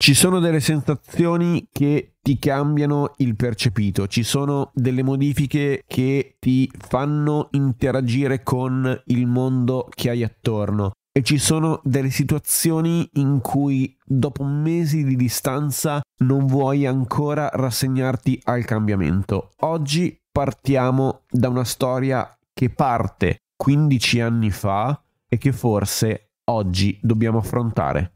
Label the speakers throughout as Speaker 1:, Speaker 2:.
Speaker 1: Ci sono delle sensazioni che ti cambiano il percepito, ci sono delle modifiche che ti fanno interagire con il mondo che hai attorno e ci sono delle situazioni in cui dopo mesi di distanza non vuoi ancora rassegnarti al cambiamento. Oggi partiamo da una storia che parte 15 anni fa e che forse oggi dobbiamo affrontare.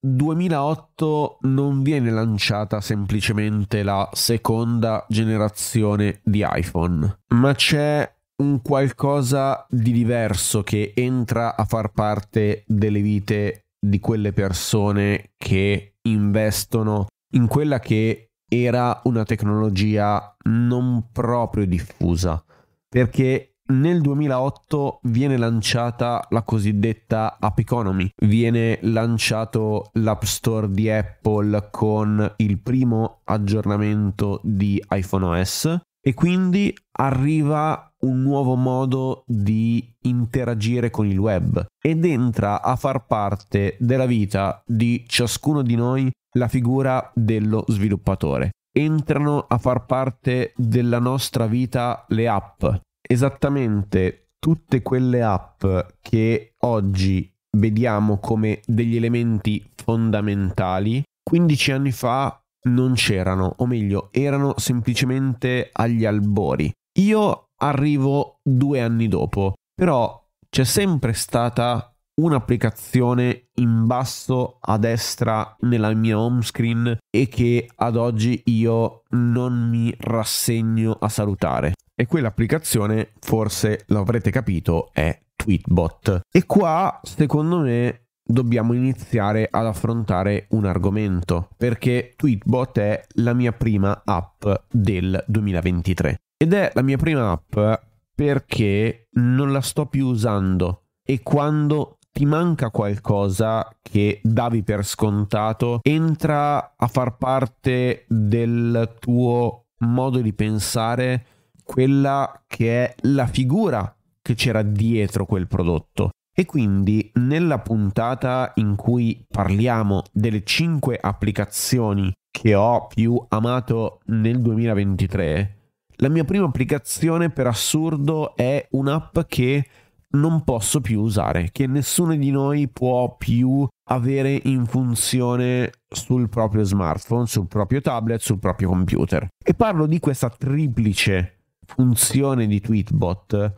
Speaker 1: 2008 non viene lanciata semplicemente la seconda generazione di iPhone, ma c'è un qualcosa di diverso che entra a far parte delle vite di quelle persone che investono in quella che era una tecnologia non proprio diffusa, perché nel 2008 viene lanciata la cosiddetta App Economy, viene lanciato l'App Store di Apple con il primo aggiornamento di iPhone OS e quindi arriva un nuovo modo di interagire con il web ed entra a far parte della vita di ciascuno di noi la figura dello sviluppatore. Entrano a far parte della nostra vita le app, esattamente tutte quelle app che oggi vediamo come degli elementi fondamentali, 15 anni fa non c'erano, o meglio, erano semplicemente agli albori. Io arrivo due anni dopo, però c'è sempre stata un'applicazione in basso a destra nella mia home screen e che ad oggi io non mi rassegno a salutare. E quell'applicazione, forse l'avrete capito, è Tweetbot. E qua, secondo me, dobbiamo iniziare ad affrontare un argomento, perché Tweetbot è la mia prima app del 2023. Ed è la mia prima app perché non la sto più usando e quando ti manca qualcosa che davi per scontato, entra a far parte del tuo modo di pensare quella che è la figura che c'era dietro quel prodotto. E quindi nella puntata in cui parliamo delle 5 applicazioni che ho più amato nel 2023, la mia prima applicazione per assurdo è un'app che non posso più usare, che nessuno di noi può più avere in funzione sul proprio smartphone, sul proprio tablet, sul proprio computer. E parlo di questa triplice funzione di Tweetbot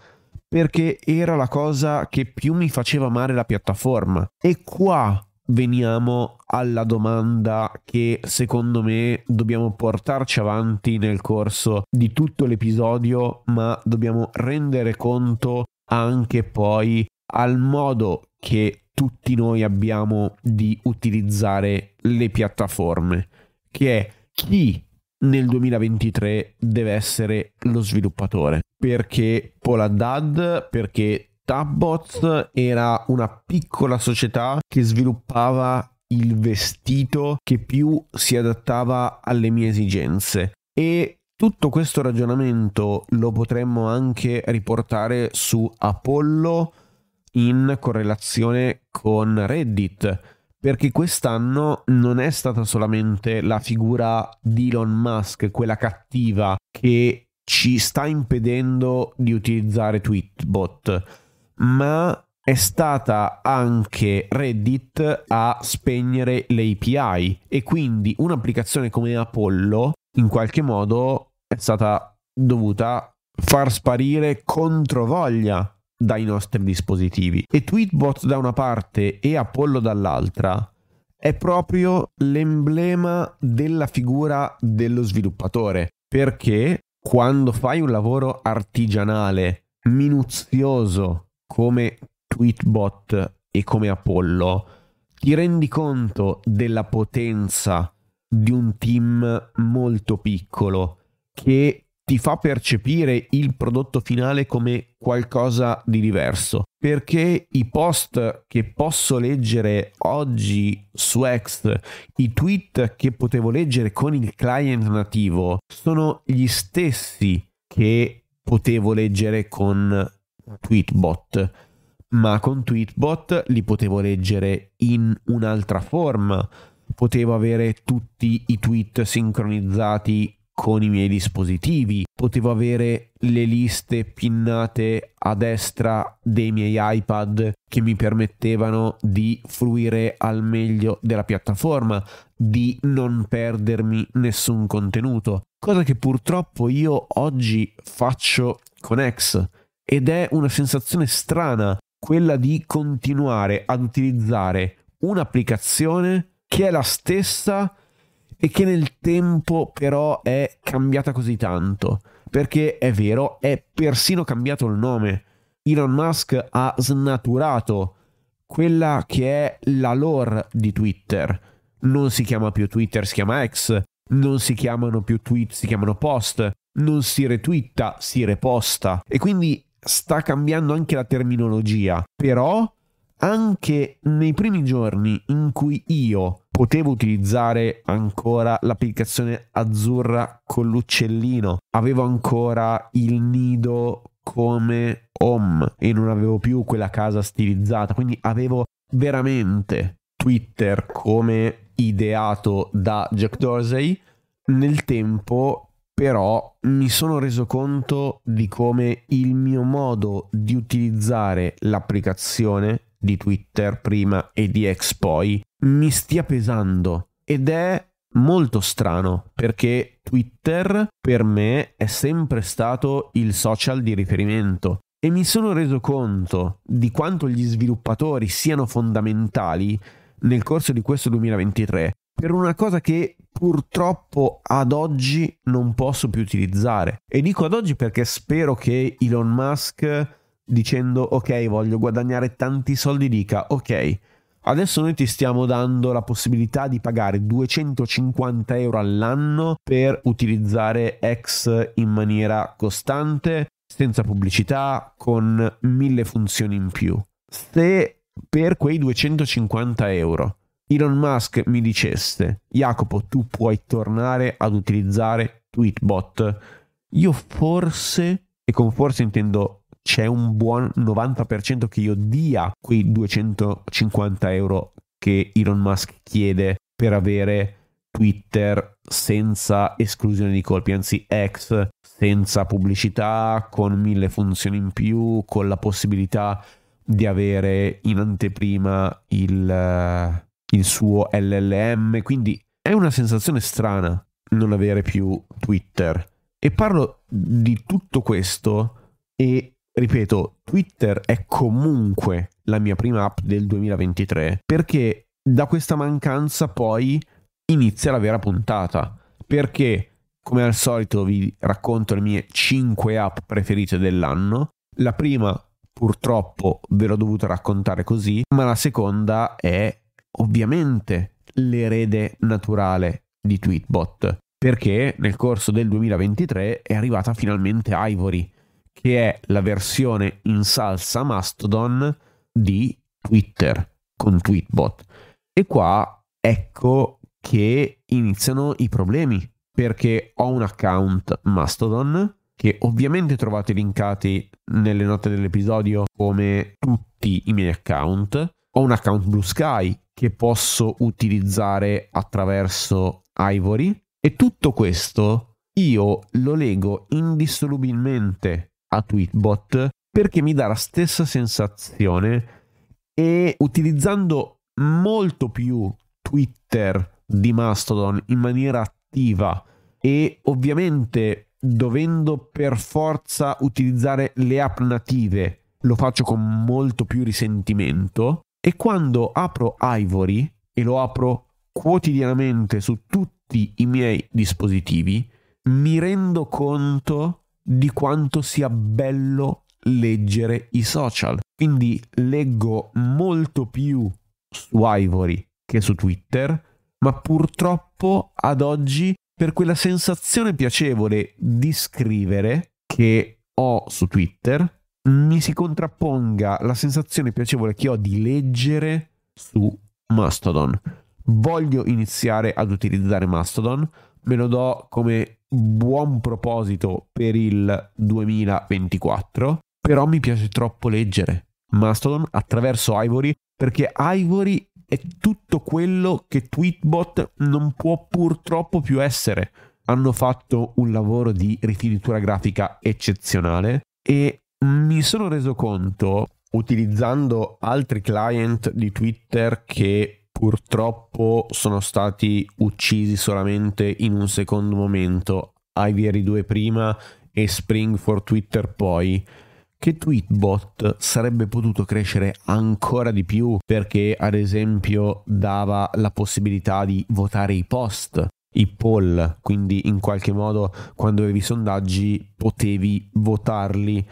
Speaker 1: perché era la cosa che più mi faceva amare la piattaforma. E qua veniamo alla domanda che secondo me dobbiamo portarci avanti nel corso di tutto l'episodio, ma dobbiamo rendere conto anche poi al modo che tutti noi abbiamo di utilizzare le piattaforme, che è chi nel 2023 deve essere lo sviluppatore, perché Poladad, perché Tabbot era una piccola società che sviluppava il vestito che più si adattava alle mie esigenze e tutto questo ragionamento lo potremmo anche riportare su Apollo in correlazione con Reddit, perché quest'anno non è stata solamente la figura di Elon Musk, quella cattiva, che ci sta impedendo di utilizzare Tweetbot, ma è stata anche Reddit a spegnere le API e quindi un'applicazione come Apollo in qualche modo è stata dovuta far sparire controvoglia dai nostri dispositivi. E Tweetbot da una parte e Apollo dall'altra è proprio l'emblema della figura dello sviluppatore, perché quando fai un lavoro artigianale, minuzioso, come Tweetbot e come Apollo, ti rendi conto della potenza di un team molto piccolo che ti fa percepire il prodotto finale come qualcosa di diverso. Perché i post che posso leggere oggi su X, i tweet che potevo leggere con il client nativo, sono gli stessi che potevo leggere con Tweetbot. Ma con Tweetbot li potevo leggere in un'altra forma. Potevo avere tutti i tweet sincronizzati con i miei dispositivi, potevo avere le liste pinnate a destra dei miei iPad che mi permettevano di fruire al meglio della piattaforma, di non perdermi nessun contenuto, cosa che purtroppo io oggi faccio con X ed è una sensazione strana quella di continuare ad utilizzare un'applicazione che è la stessa e che nel tempo però è cambiata così tanto. Perché è vero, è persino cambiato il nome. Elon Musk ha snaturato quella che è la lore di Twitter. Non si chiama più Twitter, si chiama X. Non si chiamano più tweet, si chiamano post. Non si retweetta, si reposta. E quindi sta cambiando anche la terminologia. Però anche nei primi giorni in cui io potevo utilizzare ancora l'applicazione azzurra con l'uccellino, avevo ancora il nido come home e non avevo più quella casa stilizzata, quindi avevo veramente Twitter come ideato da Jack Dorsey, nel tempo però mi sono reso conto di come il mio modo di utilizzare l'applicazione di Twitter prima e di X poi mi stia pesando ed è molto strano perché Twitter per me è sempre stato il social di riferimento e mi sono reso conto di quanto gli sviluppatori siano fondamentali nel corso di questo 2023 per una cosa che purtroppo ad oggi non posso più utilizzare. E dico ad oggi perché spero che Elon Musk dicendo ok voglio guadagnare tanti soldi dica ok adesso noi ti stiamo dando la possibilità di pagare 250 euro all'anno per utilizzare X in maniera costante senza pubblicità con mille funzioni in più se per quei 250 euro Elon Musk mi dicesse Jacopo tu puoi tornare ad utilizzare Tweetbot io forse e con forse intendo c'è un buon 90% che io dia quei 250 euro che Elon Musk chiede per avere Twitter senza esclusione di colpi, anzi ex senza pubblicità, con mille funzioni in più, con la possibilità di avere in anteprima il, eh, il suo LLM, quindi è una sensazione strana non avere più Twitter. E parlo di tutto questo e ripeto, Twitter è comunque la mia prima app del 2023 perché da questa mancanza poi inizia la vera puntata. Perché, come al solito, vi racconto le mie 5 app preferite dell'anno. La prima, purtroppo, ve l'ho dovuta raccontare così, ma la seconda è ovviamente l'erede naturale di Tweetbot. Perché nel corso del 2023 è arrivata finalmente Ivory, che è la versione in salsa Mastodon di Twitter con Tweetbot. E qua ecco che iniziano i problemi perché ho un account Mastodon che ovviamente trovate linkati nelle note dell'episodio come tutti i miei account. Ho un account Blue Sky che posso utilizzare attraverso Ivory e tutto questo io lo leggo indissolubilmente a Tweetbot perché mi dà la stessa sensazione e utilizzando molto più Twitter di Mastodon in maniera attiva e ovviamente dovendo per forza utilizzare le app native lo faccio con molto più risentimento e quando apro Ivory e lo apro quotidianamente su tutti i miei dispositivi mi rendo conto di quanto sia bello leggere i social. Quindi leggo molto più su Ivory che su Twitter, ma purtroppo ad oggi per quella sensazione piacevole di scrivere che ho su Twitter, mi si contrapponga la sensazione piacevole che ho di leggere su Mastodon. Voglio iniziare ad utilizzare Mastodon, me lo do come buon proposito per il 2024, però mi piace troppo leggere Mastodon attraverso Ivory perché Ivory è tutto quello che Tweetbot non può purtroppo più essere. Hanno fatto un lavoro di rifinitura grafica eccezionale e mi sono reso conto utilizzando altri client di Twitter che purtroppo sono stati uccisi solamente in un secondo momento, Ivieri 2 prima e Spring for Twitter poi che Tweetbot sarebbe potuto crescere ancora di più perché ad esempio dava la possibilità di votare i post, i poll, quindi in qualche modo quando avevi sondaggi potevi votarli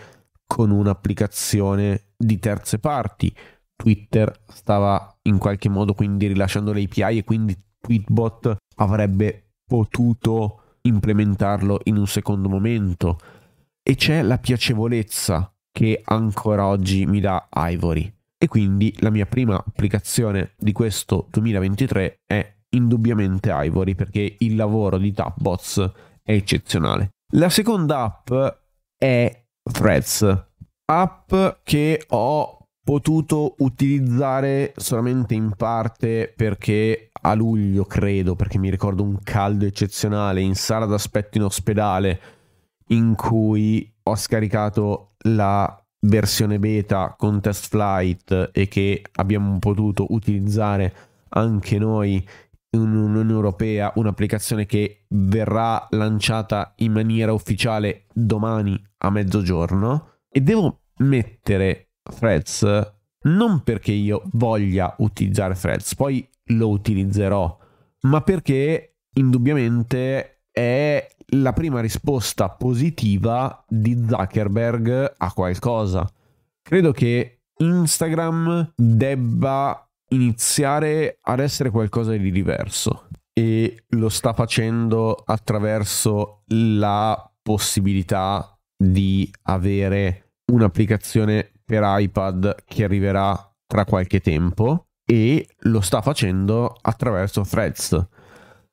Speaker 1: con un'applicazione di terze parti. Twitter stava in qualche modo quindi rilasciando le API e quindi Tweetbot avrebbe potuto implementarlo in un secondo momento. E c'è la piacevolezza che ancora oggi mi dà Ivory. E quindi la mia prima applicazione di questo 2023 è indubbiamente Ivory perché il lavoro di Tapbots è eccezionale. La seconda app è Threads, app che ho potuto utilizzare solamente in parte perché a luglio, credo, perché mi ricordo un caldo eccezionale in sala d'aspetto in ospedale in cui ho scaricato la versione beta con test flight e che abbiamo potuto utilizzare anche noi in Unione Europea, un'applicazione che verrà lanciata in maniera ufficiale domani a mezzogiorno e devo mettere Threads non perché io voglia utilizzare Threads, poi lo utilizzerò, ma perché indubbiamente è la prima risposta positiva di Zuckerberg a qualcosa. Credo che Instagram debba iniziare ad essere qualcosa di diverso e lo sta facendo attraverso la possibilità di avere un'applicazione per iPad che arriverà tra qualche tempo e lo sta facendo attraverso Threads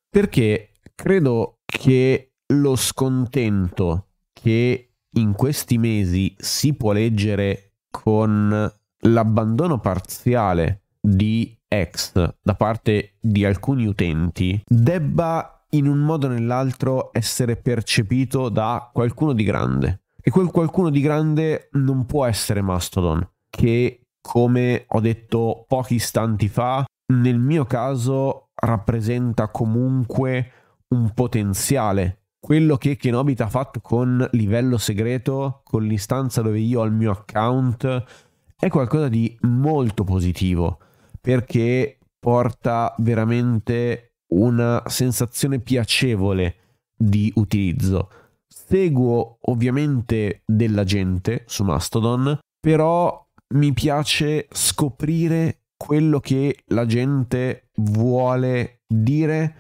Speaker 1: perché credo che lo scontento che in questi mesi si può leggere con l'abbandono parziale di X da parte di alcuni utenti debba in un modo o nell'altro essere percepito da qualcuno di grande. E quel qualcuno di grande non può essere Mastodon, che come ho detto pochi istanti fa, nel mio caso rappresenta comunque un potenziale. Quello che Kenobit ha fatto con livello segreto, con l'istanza dove io ho il mio account, è qualcosa di molto positivo perché porta veramente una sensazione piacevole di utilizzo seguo ovviamente della gente su Mastodon, però mi piace scoprire quello che la gente vuole dire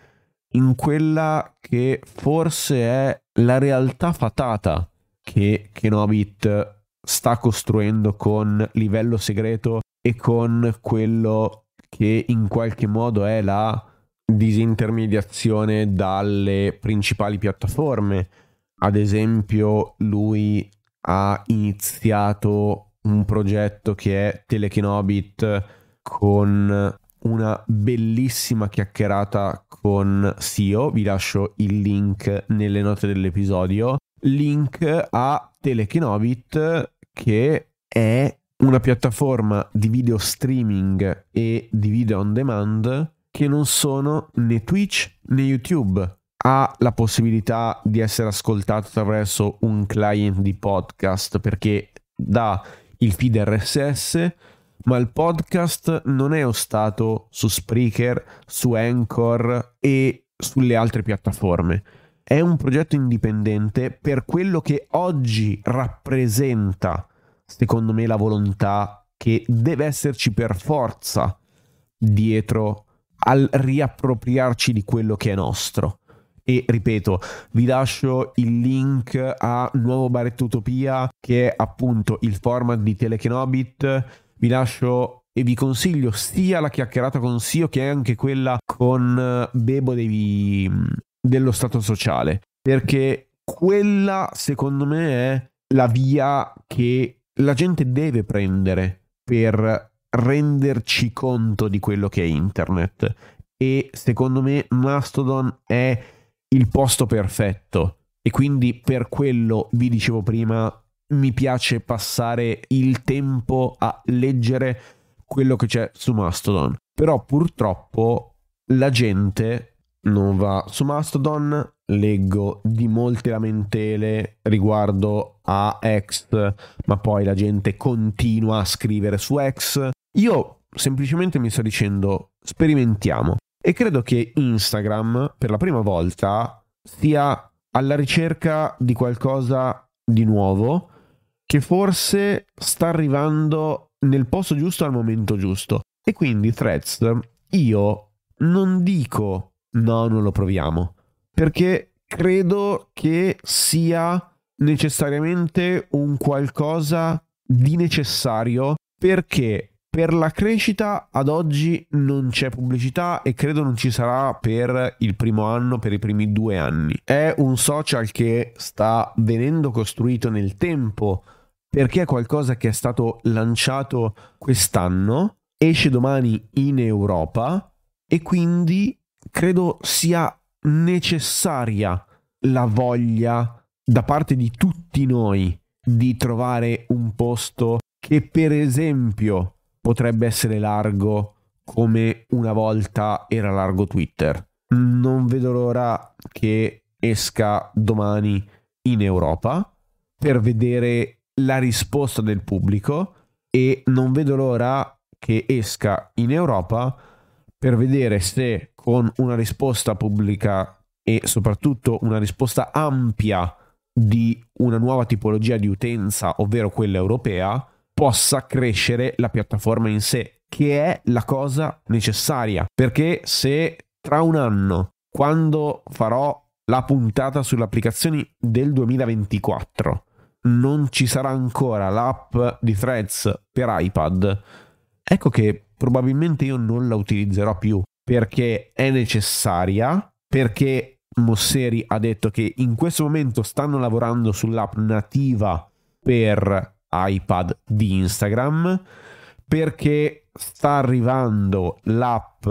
Speaker 1: in quella che forse è la realtà fatata che Kenobit sta costruendo con livello segreto e con quello che in qualche modo è la disintermediazione dalle principali piattaforme ad esempio, lui ha iniziato un progetto che è Telekinobit con una bellissima chiacchierata con Sio, vi lascio il link nelle note dell'episodio, link a Telekinobit che è una piattaforma di video streaming e di video on demand che non sono né Twitch né YouTube ha la possibilità di essere ascoltato attraverso un client di podcast perché dà il feed RSS, ma il podcast non è ostato su Spreaker, su Anchor e sulle altre piattaforme. È un progetto indipendente per quello che oggi rappresenta, secondo me, la volontà che deve esserci per forza dietro al riappropriarci di quello che è nostro e ripeto vi lascio il link a Nuovo Baretto Utopia che è appunto il format di Telekenobit vi lascio e vi consiglio sia la chiacchierata con Sio che anche quella con eh, Bebo dei, mm, dello Stato Sociale perché quella secondo me è la via che la gente deve prendere per renderci conto di quello che è internet e secondo me Mastodon è il posto perfetto. E quindi per quello vi dicevo prima, mi piace passare il tempo a leggere quello che c'è su Mastodon. Però purtroppo la gente non va su Mastodon, leggo di molte lamentele riguardo a X, ma poi la gente continua a scrivere su X. Io semplicemente mi sto dicendo sperimentiamo. E credo che Instagram, per la prima volta, sia alla ricerca di qualcosa di nuovo che forse sta arrivando nel posto giusto al momento giusto. E quindi Threads, io non dico no, non lo proviamo, perché credo che sia necessariamente un qualcosa di necessario perché per la crescita ad oggi non c'è pubblicità e credo non ci sarà per il primo anno, per i primi due anni. È un social che sta venendo costruito nel tempo perché è qualcosa che è stato lanciato quest'anno, esce domani in Europa e quindi credo sia necessaria la voglia da parte di tutti noi di trovare un posto che per esempio potrebbe essere largo come una volta era largo Twitter. Non vedo l'ora che esca domani in Europa per vedere la risposta del pubblico e non vedo l'ora che esca in Europa per vedere se con una risposta pubblica e soprattutto una risposta ampia di una nuova tipologia di utenza, ovvero quella europea, possa crescere la piattaforma in sé, che è la cosa necessaria. Perché se tra un anno, quando farò la puntata sulle applicazioni del 2024, non ci sarà ancora l'app di Threads per iPad, ecco che probabilmente io non la utilizzerò più perché è necessaria, perché Mosseri ha detto che in questo momento stanno lavorando sull'app nativa per iPad di Instagram perché sta arrivando l'app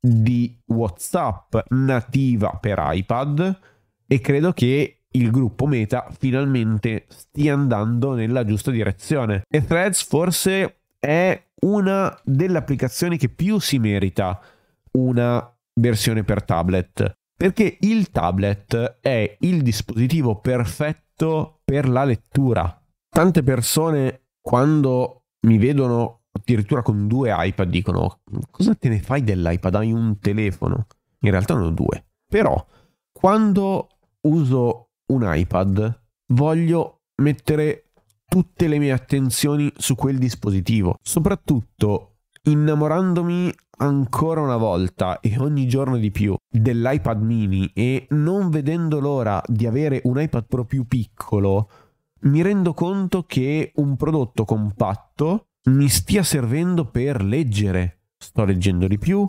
Speaker 1: di WhatsApp nativa per iPad e credo che il gruppo Meta finalmente stia andando nella giusta direzione. E Threads forse è una delle applicazioni che più si merita una versione per tablet, perché il tablet è il dispositivo perfetto per la lettura tante persone quando mi vedono addirittura con due iPad dicono cosa te ne fai dell'iPad? Hai un telefono. In realtà ne ho due. Però quando uso un iPad voglio mettere tutte le mie attenzioni su quel dispositivo, soprattutto innamorandomi ancora una volta e ogni giorno di più dell'iPad mini e non vedendo l'ora di avere un iPad Pro più piccolo mi rendo conto che un prodotto compatto mi stia servendo per leggere. Sto leggendo di più,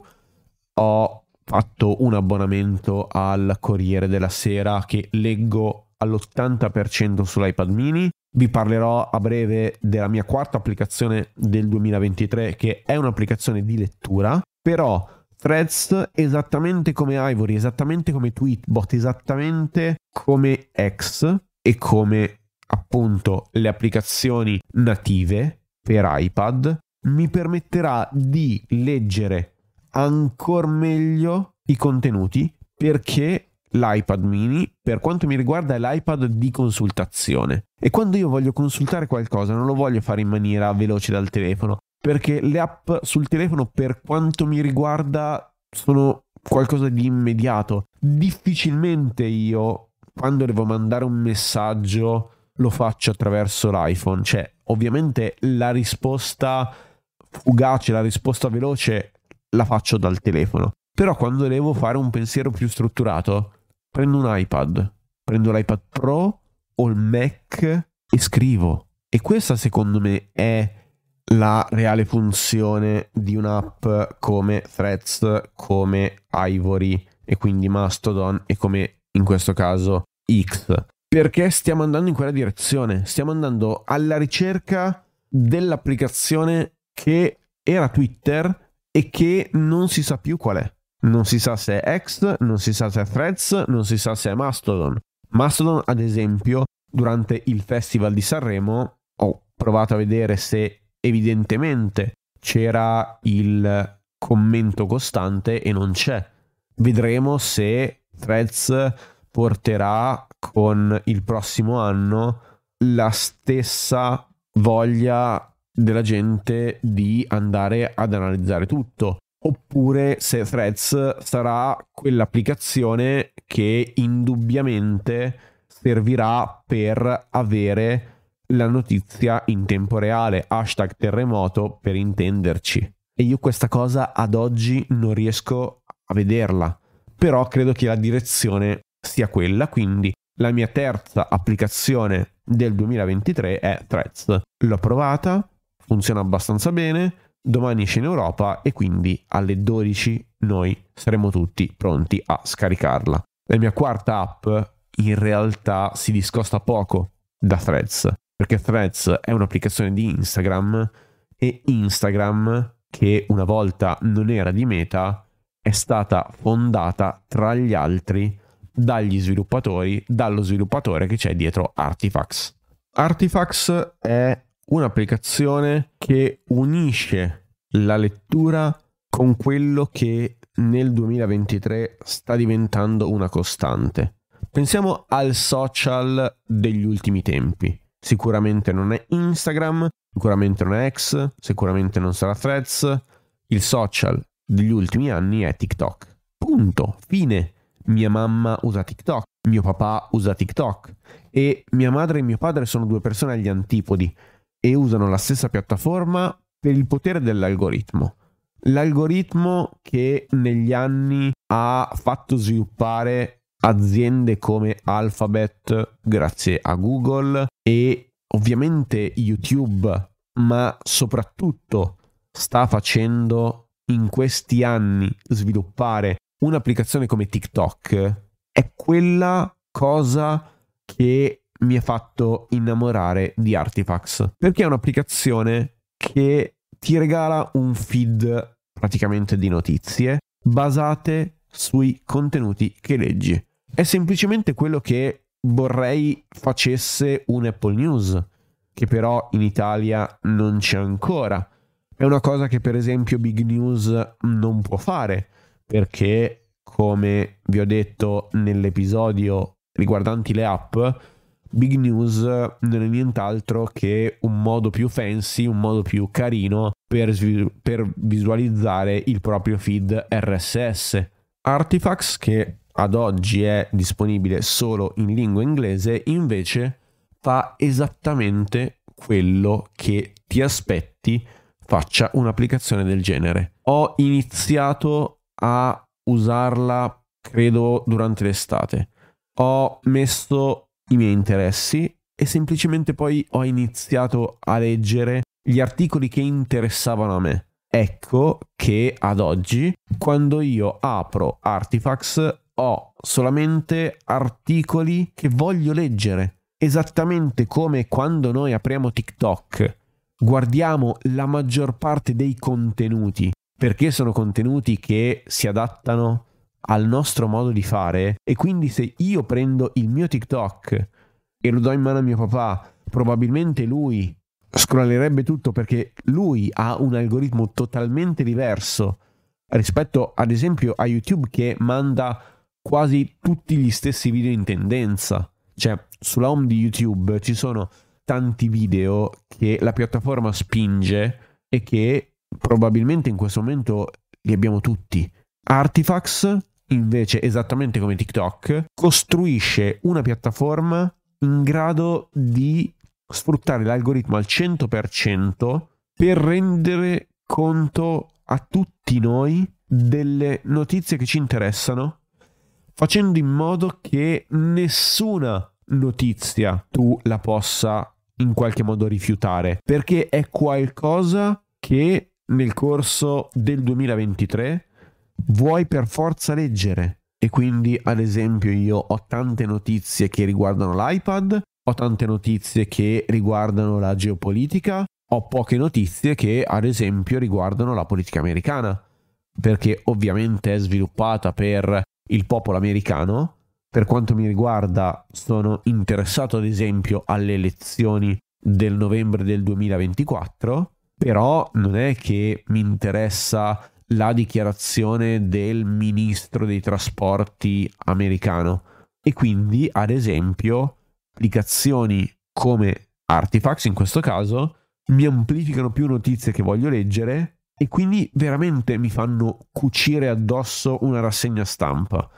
Speaker 1: ho fatto un abbonamento al Corriere della Sera che leggo all'80% sull'iPad mini. Vi parlerò a breve della mia quarta applicazione del 2023 che è un'applicazione di lettura, però Threads esattamente come Ivory, esattamente come Tweetbot, esattamente come X e come appunto le applicazioni native per iPad mi permetterà di leggere ancora meglio i contenuti perché l'iPad mini per quanto mi riguarda è l'iPad di consultazione e quando io voglio consultare qualcosa non lo voglio fare in maniera veloce dal telefono perché le app sul telefono per quanto mi riguarda sono qualcosa di immediato difficilmente io quando devo mandare un messaggio lo faccio attraverso l'iPhone. Cioè, ovviamente la risposta fugace, la risposta veloce la faccio dal telefono. Però quando devo fare un pensiero più strutturato, prendo un iPad, prendo l'iPad Pro o il Mac e scrivo. E questa secondo me è la reale funzione di un'app come Threads, come Ivory e quindi Mastodon e come in questo caso X perché stiamo andando in quella direzione, stiamo andando alla ricerca dell'applicazione che era Twitter e che non si sa più qual è. Non si sa se è X, non si sa se è Threads, non si sa se è Mastodon. Mastodon, ad esempio, durante il Festival di Sanremo ho provato a vedere se evidentemente c'era il commento costante e non c'è. Vedremo se Threads porterà con il prossimo anno la stessa voglia della gente di andare ad analizzare tutto. Oppure se Threads sarà quell'applicazione che indubbiamente servirà per avere la notizia in tempo reale, hashtag terremoto per intenderci. E io questa cosa ad oggi non riesco a vederla, però credo che la direzione sia quella, quindi la mia terza applicazione del 2023 è Threads. L'ho provata, funziona abbastanza bene, domani esce in Europa e quindi alle 12 noi saremo tutti pronti a scaricarla. La mia quarta app in realtà si discosta poco da Threads, perché Threads è un'applicazione di Instagram e Instagram, che una volta non era di meta, è stata fondata tra gli altri dagli sviluppatori, dallo sviluppatore che c'è dietro Artifacts. Artifacts è un'applicazione che unisce la lettura con quello che nel 2023 sta diventando una costante. Pensiamo al social degli ultimi tempi. Sicuramente non è Instagram, sicuramente non è X, sicuramente non sarà Threads. Il social degli ultimi anni è TikTok. Punto, fine. Mia mamma usa TikTok, mio papà usa TikTok e mia madre e mio padre sono due persone agli antipodi e usano la stessa piattaforma per il potere dell'algoritmo. L'algoritmo che negli anni ha fatto sviluppare aziende come Alphabet grazie a Google e ovviamente YouTube, ma soprattutto sta facendo in questi anni sviluppare un'applicazione come TikTok è quella cosa che mi ha fatto innamorare di Artifacts, perché è un'applicazione che ti regala un feed praticamente di notizie basate sui contenuti che leggi. È semplicemente quello che vorrei facesse un Apple News, che però in Italia non c'è ancora. È una cosa che per esempio Big News non può fare, perché come vi ho detto nell'episodio riguardanti le app, Big News non è nient'altro che un modo più fancy, un modo più carino per, per visualizzare il proprio feed RSS. Artifacts, che ad oggi è disponibile solo in lingua inglese, invece fa esattamente quello che ti aspetti faccia un'applicazione del genere. Ho iniziato a usarla, credo, durante l'estate. Ho messo i miei interessi e semplicemente poi ho iniziato a leggere gli articoli che interessavano a me. Ecco che ad oggi, quando io apro Artifacts, ho solamente articoli che voglio leggere. Esattamente come quando noi apriamo TikTok, guardiamo la maggior parte dei contenuti perché sono contenuti che si adattano al nostro modo di fare e quindi se io prendo il mio TikTok e lo do in mano a mio papà, probabilmente lui scrollerebbe tutto perché lui ha un algoritmo totalmente diverso rispetto ad esempio a YouTube che manda quasi tutti gli stessi video in tendenza. Cioè, sulla home di YouTube ci sono tanti video che la piattaforma spinge e che probabilmente in questo momento li abbiamo tutti. Artifacts, invece, esattamente come TikTok, costruisce una piattaforma in grado di sfruttare l'algoritmo al 100% per rendere conto a tutti noi delle notizie che ci interessano, facendo in modo che nessuna notizia tu la possa in qualche modo rifiutare, perché è qualcosa che nel corso del 2023 vuoi per forza leggere e quindi ad esempio io ho tante notizie che riguardano l'iPad, ho tante notizie che riguardano la geopolitica, ho poche notizie che ad esempio riguardano la politica americana, perché ovviamente è sviluppata per il popolo americano. Per quanto mi riguarda sono interessato ad esempio alle elezioni del novembre del 2024 però non è che mi interessa la dichiarazione del ministro dei trasporti americano e quindi ad esempio applicazioni come Artifacts in questo caso mi amplificano più notizie che voglio leggere e quindi veramente mi fanno cucire addosso una rassegna stampa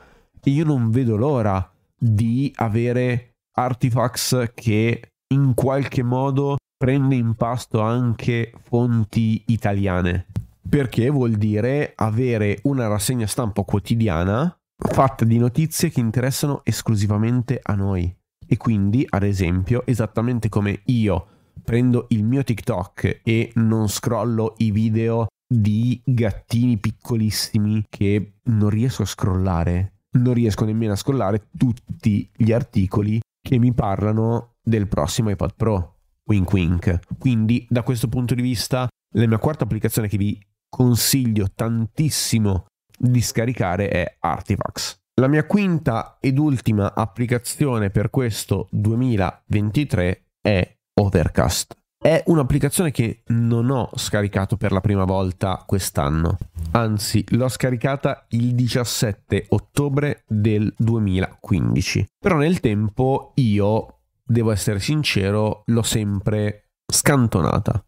Speaker 1: e io non vedo l'ora di avere Artifacts che in qualche modo prende in pasto anche fonti italiane. Perché vuol dire avere una rassegna stampa quotidiana fatta di notizie che interessano esclusivamente a noi. E quindi, ad esempio, esattamente come io prendo il mio TikTok e non scrollo i video di gattini piccolissimi che non riesco a scrollare, non riesco nemmeno a scrollare tutti gli articoli che mi parlano del prossimo iPad Pro Wink wink. Quindi da questo punto di vista la mia quarta applicazione che vi consiglio tantissimo di scaricare è Artifacts. La mia quinta ed ultima applicazione per questo 2023 è Overcast. È un'applicazione che non ho scaricato per la prima volta quest'anno, anzi l'ho scaricata il 17 ottobre del 2015. Però nel tempo io devo essere sincero, l'ho sempre scantonata.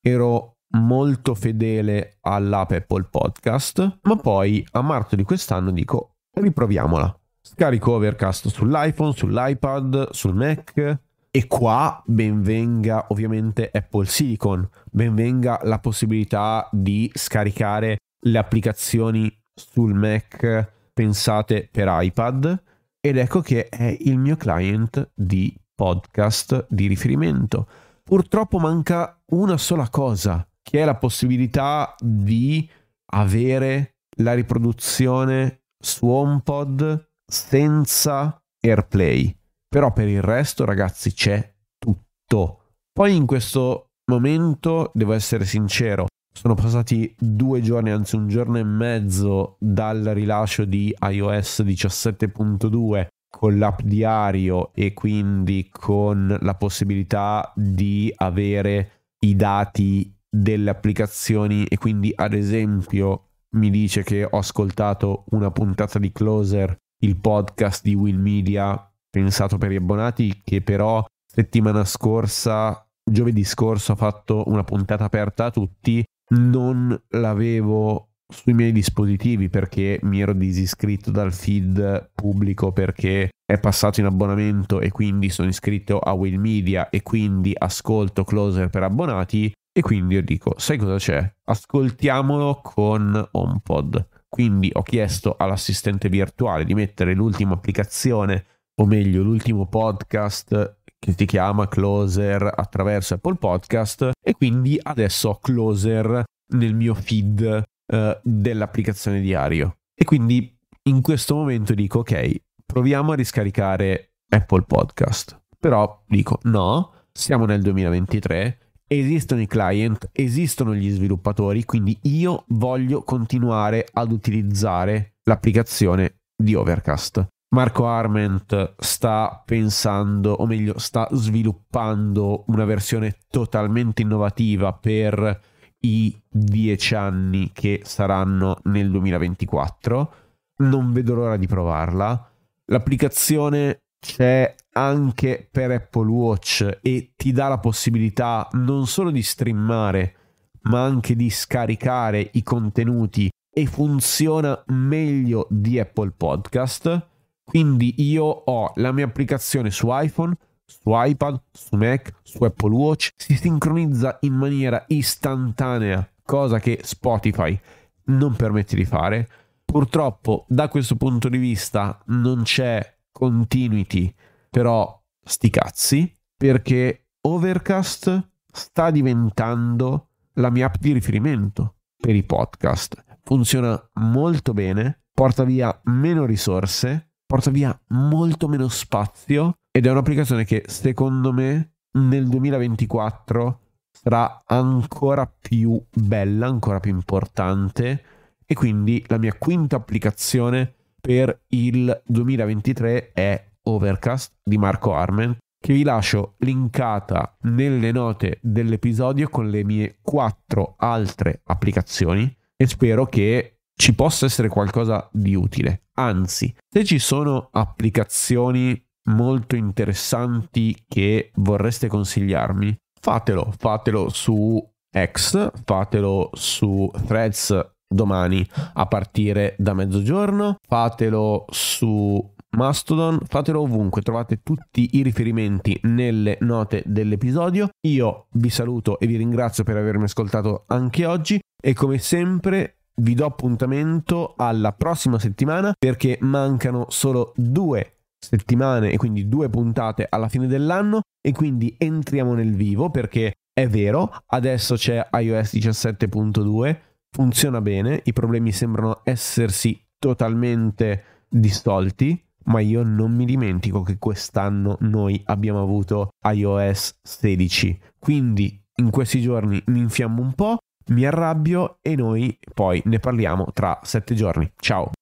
Speaker 1: Ero molto fedele all'app Apple Podcast, ma poi a marzo di quest'anno dico riproviamola. Scarico Overcast sull'iPhone, sull'iPad, sul Mac e qua benvenga ovviamente Apple Silicon, benvenga la possibilità di scaricare le applicazioni sul Mac pensate per iPad ed ecco che è il mio client di podcast di riferimento. Purtroppo manca una sola cosa, che è la possibilità di avere la riproduzione su HomePod senza AirPlay. Però per il resto, ragazzi, c'è tutto. Poi in questo momento, devo essere sincero, sono passati due giorni, anzi un giorno e mezzo dal rilascio di iOS 17.2 con l'app diario e quindi con la possibilità di avere i dati delle applicazioni e quindi ad esempio mi dice che ho ascoltato una puntata di Closer, il podcast di Will Media pensato per gli abbonati che però settimana scorsa, giovedì scorso ha fatto una puntata aperta a tutti, non l'avevo sui miei dispositivi perché mi ero disiscritto dal feed pubblico perché è passato in abbonamento e quindi sono iscritto a Will Media e quindi ascolto Closer per abbonati e quindi io dico sai cosa c'è? Ascoltiamolo con HomePod. Quindi ho chiesto all'assistente virtuale di mettere l'ultima applicazione o meglio l'ultimo podcast che si chiama Closer attraverso Apple Podcast e quindi adesso ho Closer nel mio feed eh, dell'applicazione di Ario. E quindi in questo momento dico, ok, proviamo a riscaricare Apple Podcast. Però dico, no, siamo nel 2023, esistono i client, esistono gli sviluppatori, quindi io voglio continuare ad utilizzare l'applicazione di Overcast. Marco Arment sta pensando, o meglio, sta sviluppando una versione totalmente innovativa per i dieci anni che saranno nel 2024. Non vedo l'ora di provarla. L'applicazione c'è anche per Apple Watch e ti dà la possibilità non solo di streamare, ma anche di scaricare i contenuti e funziona meglio di Apple Podcast. Quindi io ho la mia applicazione su iPhone, su iPad, su Mac, su Apple Watch, si sincronizza in maniera istantanea, cosa che Spotify non permette di fare. Purtroppo da questo punto di vista non c'è continuity, però sti cazzi, perché Overcast sta diventando la mia app di riferimento per i podcast. Funziona molto bene, porta via meno risorse, porta via molto meno spazio ed è un'applicazione che secondo me nel 2024 sarà ancora più bella, ancora più importante e quindi la mia quinta applicazione per il 2023 è Overcast di Marco Arment che vi lascio linkata nelle note dell'episodio con le mie quattro altre applicazioni e spero che ci possa essere qualcosa di utile. Anzi, se ci sono applicazioni molto interessanti che vorreste consigliarmi, fatelo, fatelo su X, fatelo su Threads domani a partire da mezzogiorno, fatelo su Mastodon, fatelo ovunque, trovate tutti i riferimenti nelle note dell'episodio. Io vi saluto e vi ringrazio per avermi ascoltato anche oggi e come sempre vi do appuntamento alla prossima settimana perché mancano solo due settimane e quindi due puntate alla fine dell'anno e quindi entriamo nel vivo perché è vero, adesso c'è iOS 17.2, funziona bene, i problemi sembrano essersi totalmente distolti, ma io non mi dimentico che quest'anno noi abbiamo avuto iOS 16, quindi in questi giorni mi infiammo un po', mi arrabbio e noi poi ne parliamo tra sette giorni. Ciao!